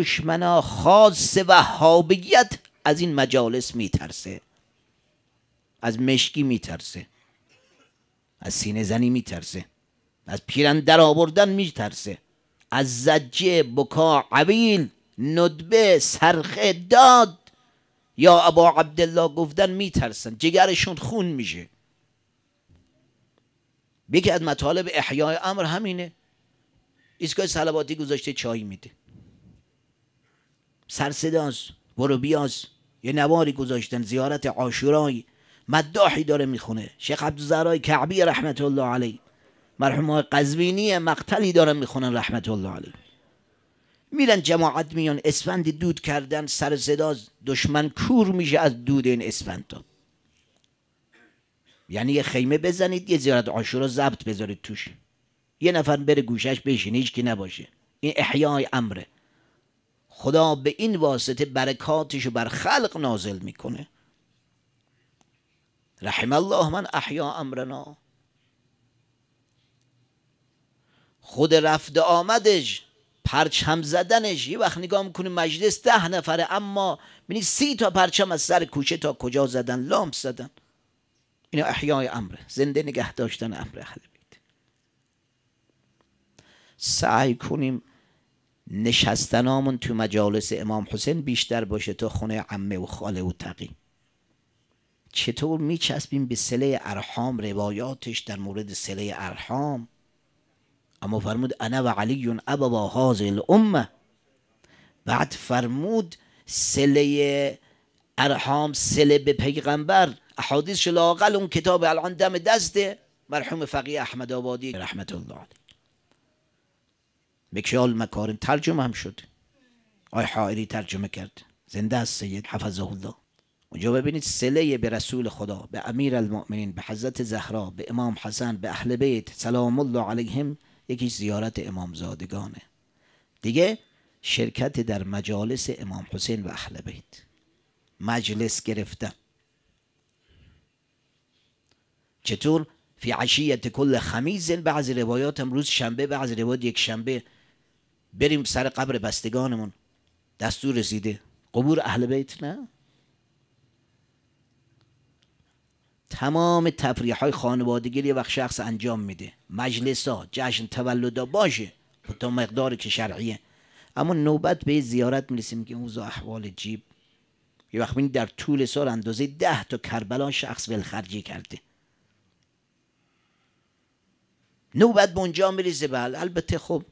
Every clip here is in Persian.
دشمنا خاص وهابیت از این مجالس میترسه از مشکی میترسه از سینه زنی میترسه از پیرن در آوردن میترسه از زجه بکا عویل ندبه سرخه داد یا ابا عبدالله گفتن میترسن جگرشون خون میشه یکی از مطالب احیای امر همینه ایستگاه سلباتی گذاشته چای میده سرسداز برو بیاز یه نواری گذاشتن زیارت عاشورای مداحی داره میخونه شیخ عبدالزرای کعبی رحمت الله علی مرحوم های قزوینی مقتلی داره میخونن رحمت الله علی میرن جماعت میان اسفند دود کردن سر صداز دشمن کور میشه از دود این اسفند یعنی یه خیمه بزنید یه زیارت عاشورا زبط بذارید توش یه نفر بره گوشش بشین هیچ کی نباشه این احیای امره خدا به این واسطه برکاتش بر خلق نازل میکنه رحم الله من احیا امرنا خود رفته آمدش پرچم زدنش یه وقت نگاه میکنه مجلس ده نفره اما بینی سی تا پرچم از سر کوچه تا کجا زدن لامپ زدن اینا احیای امره زنده نگه داشتن امر اهل سعی کنیم نشستنامون تو مجالس امام حسین بیشتر باشه تا خونه عمه و خاله و تقی چطور میچسبیم به سله ارحام روایاتش در مورد سله ارحام اما فرمود انا و علی با هاز الامه بعد فرمود سله ارحام سله به پیغمبر احادیث لاقل اون کتاب الان دم دسته مرحوم فقیه احمد آبادی رحمت الله مکشال مکارم ترجمه هم شد آی حائری ترجمه کرد زنده است سید حفظه الله اونجا ببینید سله به رسول خدا به امیر المؤمنین به حضرت زهرا به امام حسن به اهل بیت سلام الله علیهم یکی زیارت امامزادگانه دیگه شرکت در مجالس امام حسین و اهل بیت مجلس گرفته چطور فی عشیت کل خمیز بعض روایات امروز شنبه بعض روایات یک شنبه بریم سر قبر بستگانمون دستور رسیده قبور اهل بیت نه تمام تفریح های خانوادگی یه وقت شخص انجام میده مجلس ها جشن ها باشه تا مقدار که شرعیه اما نوبت به زیارت میرسیم که اوزا احوال جیب یه وقت در طول سال اندازه ده تا کربلا شخص ولخرجی کرده نوبت به اونجا میرسه بله البته خب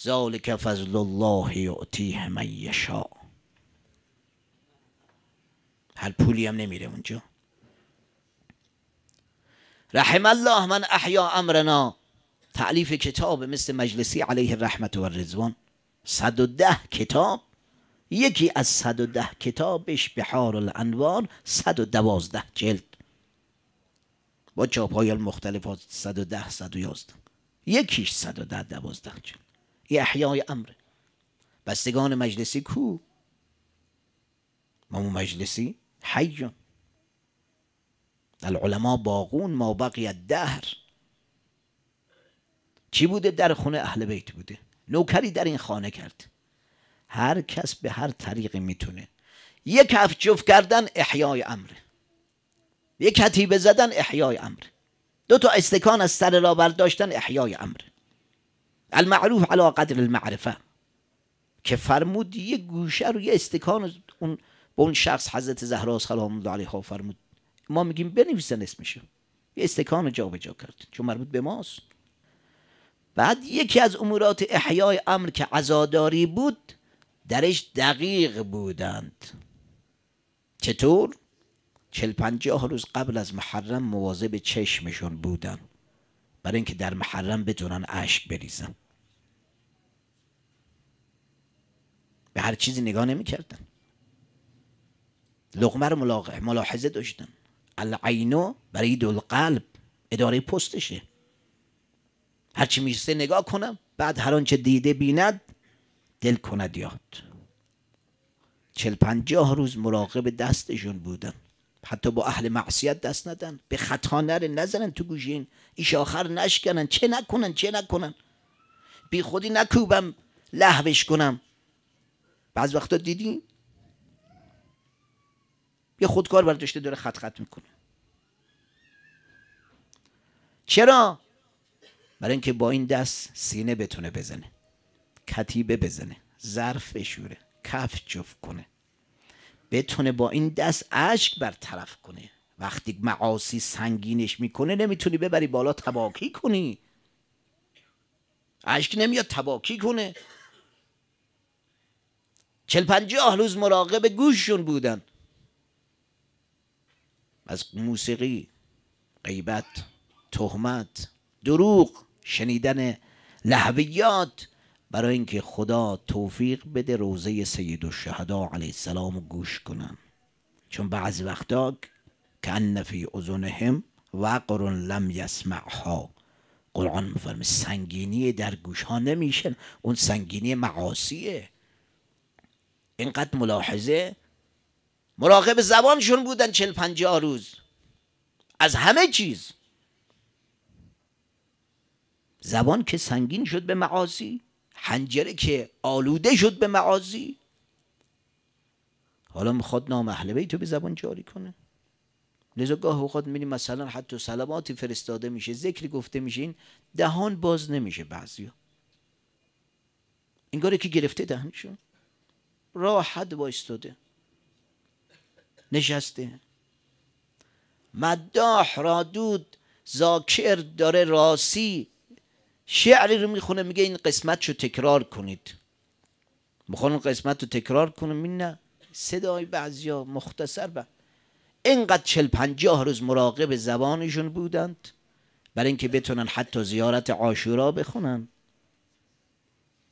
ذالک فضل الله یعطیه من یشاء هر پولی هم نمیره اونجا رحم الله من احیا امرنا تعلیف کتاب مثل مجلسی علیه رحمت و رزوان ده کتاب یکی از ده کتابش بحار الانوار دوازده جلد با چاپ های مختلف ها و 111 یکیش ده دوازده جلد احیای امر بستگان مجلسی کو ما مجلسی حی، العلماء باقون ما بقی الدهر چی بوده در خونه اهل بیت بوده نوکری در این خانه کرد هر کس به هر طریقی میتونه یک کف جفت کردن احیای امره یک کتیبه زدن احیای امره دو تا استکان از سر را برداشتن احیای امره المعروف علا قدر المعرفه که فرمود یه گوشه رو یه استکان اون به اون شخص حضرت زهرا سلام الله علیها فرمود ما میگیم بنویسن اسمشو یه استکان رو جا کرد چون مربوط به ماست بعد یکی از امورات احیای امر که عزاداری بود درش دقیق بودند چطور؟ چل پنجاه روز قبل از محرم مواظب چشمشون بودند برای اینکه در محرم بتونن اشک بریزن به هر چیزی نگاه نمیکردن کردن لغمر ملاحظه داشتن العینو برای دل قلب اداره پستشه هرچی میشه نگاه کنم بعد هر آنچه دیده بیند دل کند یاد چل پنجاه روز مراقب دستشون بودم حتی با اهل معصیت دست ندن به خطا نره نزنن تو گوشین ایش آخر نشکنن چه نکنن چه نکنن بی خودی نکوبم لحوش کنم بعض وقتا دیدی یه خودکار برداشته داره خط خط میکنه چرا برای اینکه با این دست سینه بتونه بزنه کتیبه بزنه ظرف بشوره کف جفت کنه بتونه با این دست اشک برطرف کنه وقتی معاصی سنگینش میکنه نمیتونی ببری بالا تباکی کنی اشک نمیاد تباکی کنه چل پنجاه روز مراقب گوششون بودن از موسیقی غیبت تهمت دروغ شنیدن لحویات برای اینکه خدا توفیق بده روزه سید و شهدا علیه السلام گوش کنن چون بعضی وقتا که فی اذنهم وقر لم یسمعها قرآن میفرمه سنگینی در گوش ها نمیشن اون سنگینی معاصیه اینقدر ملاحظه مراقب زبانشون بودن چل پنجه روز از همه چیز زبان که سنگین شد به معاصی پنجره که آلوده شد به معازی حالا میخواد نام اهل بیت به زبان جاری کنه لذا گاه اوقات میبینیم مثلا حتی سلاماتی فرستاده میشه ذکری گفته میشه این دهان باز نمیشه ها انگار که گرفته دهنشون راحت وایستاده نشسته مداح را دود زاکر داره راسی شعری رو میخونه میگه این قسمت رو تکرار کنید میخوان قسمت رو تکرار کنم این نه صدای ها مختصر با اینقدر چل پنجاه روز مراقب زبانشون بودند برای اینکه بتونن حتی زیارت عاشورا بخونن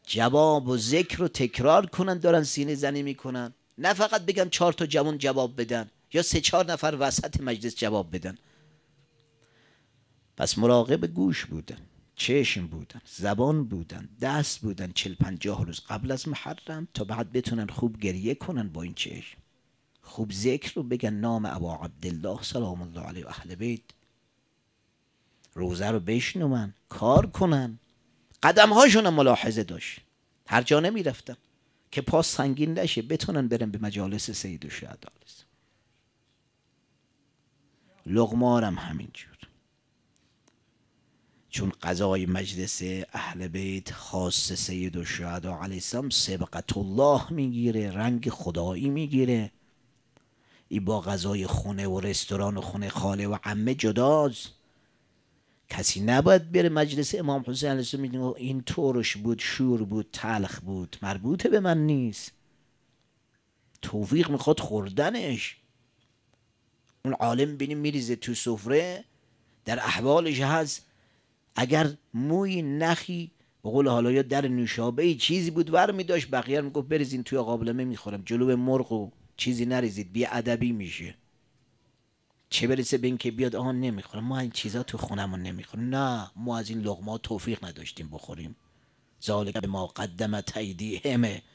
جواب و ذکر رو تکرار کنن دارن سینه زنی میکنن نه فقط بگم چهار تا جوان جواب بدن یا سه چهار نفر وسط مجلس جواب بدن پس مراقب گوش بودن چشم بودن زبان بودن دست بودن چل پنجاه روز قبل از محرم تا بعد بتونن خوب گریه کنن با این چشم خوب ذکر رو بگن نام ابو عبدالله سلام الله علیه و اهل بیت روزه رو بشنومن کار کنن قدم هاشون ملاحظه داشت هر جا نمی که پاس سنگین نشه بتونن برن به مجالس سید و شهدا لغمارم همینجور چون قضای مجلس اهل بیت خاص سید و و علیه السلام سبقت الله میگیره رنگ خدایی میگیره این با غذای خونه و رستوران و خونه خاله و عمه جداز کسی نباید بره مجلس امام حسین علیه السلام این طورش بود شور بود تلخ بود مربوط به من نیست توفیق میخواد خوردنش اون عالم بینیم میریزه تو سفره در احوالش هست اگر موی نخی به قول حالا یا در نوشابه چیزی بود ور می داشت بقیه می گفت بریزین توی قابلمه میخورم جلو مرغ و چیزی نریزید بی ادبی میشه چه برسه به اینکه بیاد آن نمیخورم ما این چیزا تو خونمون نمیخوریم نه ما از این لغما توفیق نداشتیم بخوریم ذالک به ما قدمت همه